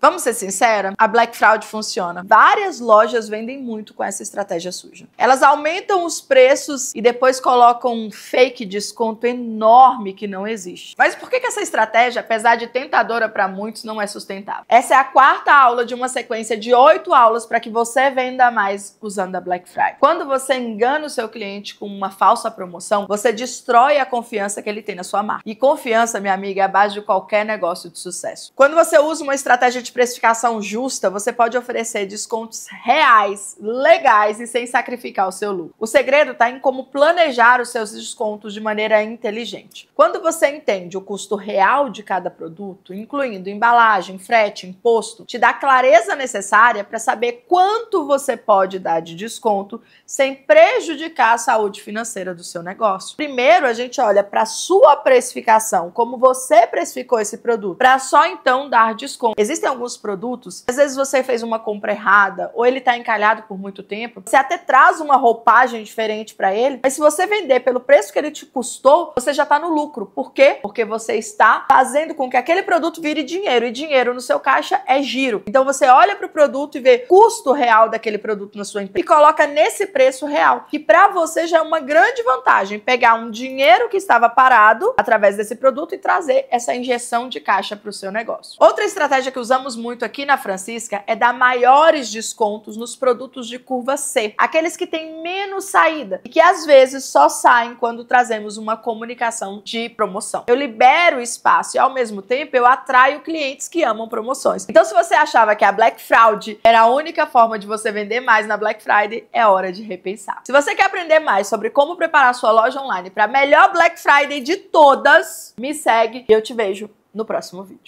Vamos ser sincera, a Black Fraud funciona. Várias lojas vendem muito com essa estratégia suja. Elas aumentam os preços e depois colocam um fake desconto enorme que não existe. Mas por que, que essa estratégia, apesar de tentadora para muitos, não é sustentável? Essa é a quarta aula de uma sequência de oito aulas para que você venda mais usando a Black Friday. Quando você engana o seu cliente com uma falsa promoção, você destrói a confiança que ele tem na sua marca. E confiança, minha amiga, é a base de qualquer negócio de sucesso. Quando você usa uma estratégia de de precificação justa, você pode oferecer descontos reais, legais e sem sacrificar o seu lucro. O segredo está em como planejar os seus descontos de maneira inteligente. Quando você entende o custo real de cada produto, incluindo embalagem, frete, imposto, te dá clareza necessária para saber quanto você pode dar de desconto sem prejudicar a saúde financeira do seu negócio. Primeiro, a gente olha para a sua precificação, como você precificou esse produto, para só então dar desconto. Existem alguns produtos, às vezes você fez uma compra errada ou ele está encalhado por muito tempo, você até traz uma roupagem diferente para ele, mas se você vender pelo preço que ele te custou, você já está no lucro. Por quê? Porque você está fazendo com que aquele produto vire dinheiro e dinheiro no seu caixa é giro. Então você olha para o produto e vê custo real daquele produto na sua empresa e coloca nesse preço real, que para você já é uma grande vantagem pegar um dinheiro que estava parado através desse produto e trazer essa injeção de caixa para o seu negócio. Outra estratégia que usamos muito aqui na Francisca é dar maiores descontos nos produtos de curva C, aqueles que têm menos saída e que às vezes só saem quando trazemos uma comunicação de promoção. Eu libero espaço e ao mesmo tempo eu atraio clientes que amam promoções. Então, se você achava que a Black Friday era a única forma de você vender mais na Black Friday, é hora de repensar. Se você quer aprender mais sobre como preparar sua loja online para a melhor Black Friday de todas, me segue e eu te vejo no próximo vídeo.